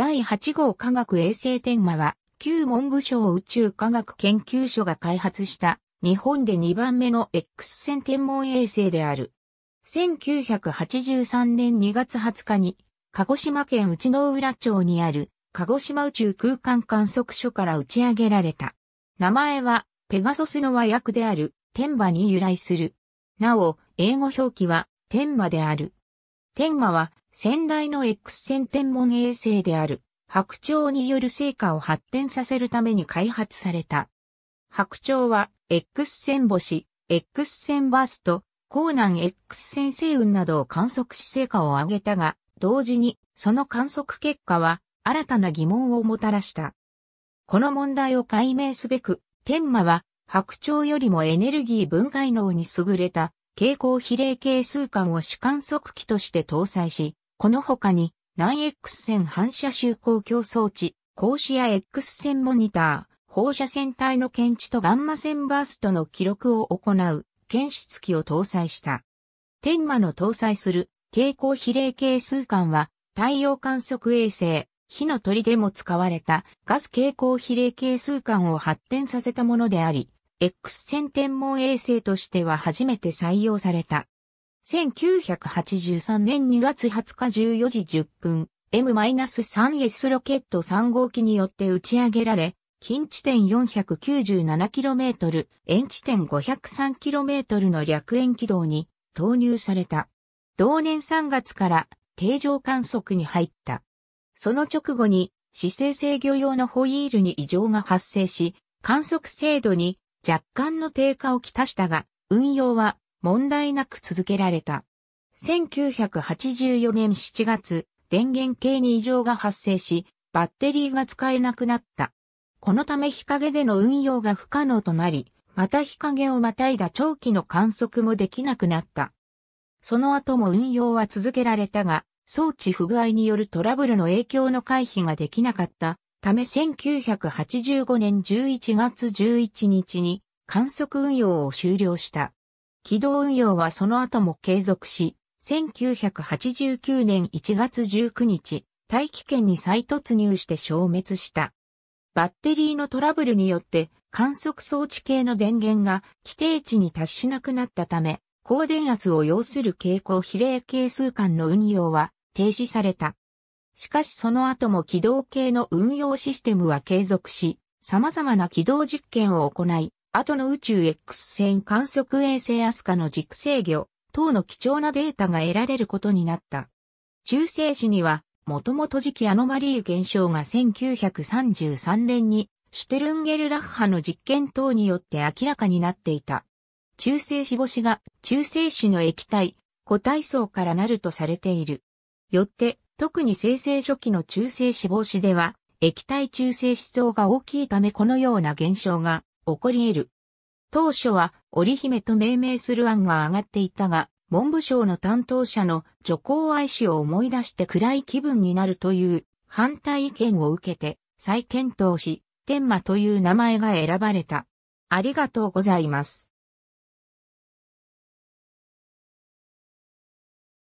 第8号科学衛星天馬は、旧文部省宇宙科学研究所が開発した日本で2番目の X 線天文衛星である。1983年2月20日に、鹿児島県内之浦町にある鹿児島宇宙空間観測所から打ち上げられた。名前は、ペガソスの和訳である、天馬に由来する。なお、英語表記は、天馬である。天馬は先代の X 線天文衛星である白鳥による成果を発展させるために開発された。白鳥は X 線星、X 線バースト、高南 X 線星雲などを観測し成果を上げたが、同時にその観測結果は新たな疑問をもたらした。この問題を解明すべく、天馬は白鳥よりもエネルギー分解能に優れた蛍光比例係数管を主観測器として搭載し、この他に、内 X 線反射周光鏡装置、格子や X 線モニター、放射線体の検知とガンマ線バーストの記録を行う検出器を搭載した。天魔の搭載する蛍光比例係数管は太陽観測衛星、火の鳥でも使われたガス蛍光比例係数管を発展させたものであり、X 線天文衛星としては初めて採用された。1983年2月20日14時10分、M-3S ロケット3号機によって打ち上げられ、近地点 497km、遠地点 503km の略円軌道に投入された。同年3月から定常観測に入った。その直後に、姿勢制御用のホイールに異常が発生し、観測精度に若干の低下をきたしたが、運用は問題なく続けられた。1984年7月、電源系に異常が発生し、バッテリーが使えなくなった。このため日陰での運用が不可能となり、また日陰をまたいだ長期の観測もできなくなった。その後も運用は続けられたが、装置不具合によるトラブルの影響の回避ができなかったため1985年11月11日に観測運用を終了した。軌道運用はその後も継続し、1989年1月19日、大気圏に再突入して消滅した。バッテリーのトラブルによって観測装置系の電源が規定値に達しなくなったため、高電圧を要する傾向比例係数間の運用は停止された。しかしその後も軌道系の運用システムは継続し、様々な軌道実験を行い、後の宇宙 X 線観測衛星アスカの軸制御等の貴重なデータが得られることになった。中世時には、もともと時期アノマリー現象が1933年にシュテルンゲルラッハの実験等によって明らかになっていた。中性子星が中性子の液体、固体層からなるとされている。よって、特に生成初期の中性脂肪子では、液体中性脂層が大きいためこのような現象が起こり得る。当初は織姫と命名する案が上がっていたが、文部省の担当者の女皇愛子を思い出して暗い気分になるという反対意見を受けて再検討し、天馬という名前が選ばれた。ありがとうございます。